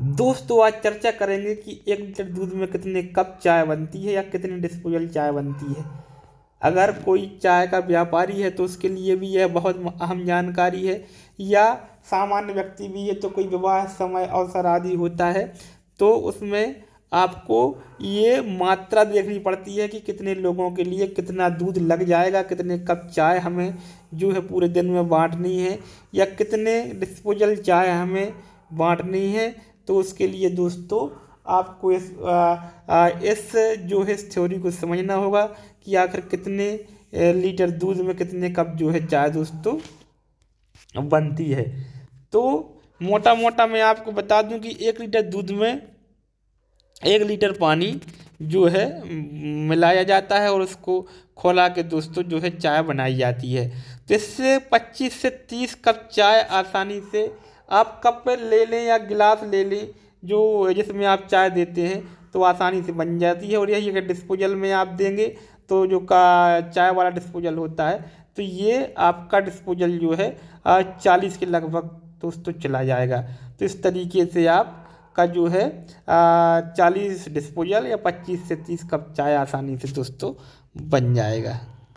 दोस्तों आज चर्चा करेंगे कि एक लीटर दूध में कितने कप चाय बनती है या कितने डिस्पोजल चाय बनती है अगर कोई चाय का व्यापारी है तो उसके लिए भी यह बहुत अहम जानकारी है या सामान्य व्यक्ति भी है तो कोई विवाह समय अवसर आदि होता है तो उसमें आपको ये मात्रा देखनी पड़ती है कि कितने लोगों के लिए कितना दूध लग जाएगा कितने कप चाय हमें जो है पूरे दिन में बांटनी है या कितने डिस्पोजल चाय हमें बांटनी है तो उसके लिए दोस्तों आपको इस आ, आ, इस जो है इस थ्योरी को समझना होगा कि आखिर कितने लीटर दूध में कितने कप जो है चाय दोस्तों बनती है तो मोटा मोटा मैं आपको बता दूं कि एक लीटर दूध में एक लीटर पानी जो है मिलाया जाता है और उसको खोला के दोस्तों जो है चाय बनाई जाती है तो इससे 25 से 30 कप चाय आसानी से आप कप ले लें या गिलास ले लें जो जिसमें आप चाय देते हैं तो आसानी से बन जाती है और यही अगर डिस्पोजल में आप देंगे तो जो का चाय वाला डिस्पोजल होता है तो ये आपका डिस्पोजल जो है चालीस के लगभग दोस्तों चला जाएगा तो इस तरीके से आप का जो है चालीस डिस्पोजल या पच्चीस से तीस कप चाय आसानी से दोस्तों बन जाएगा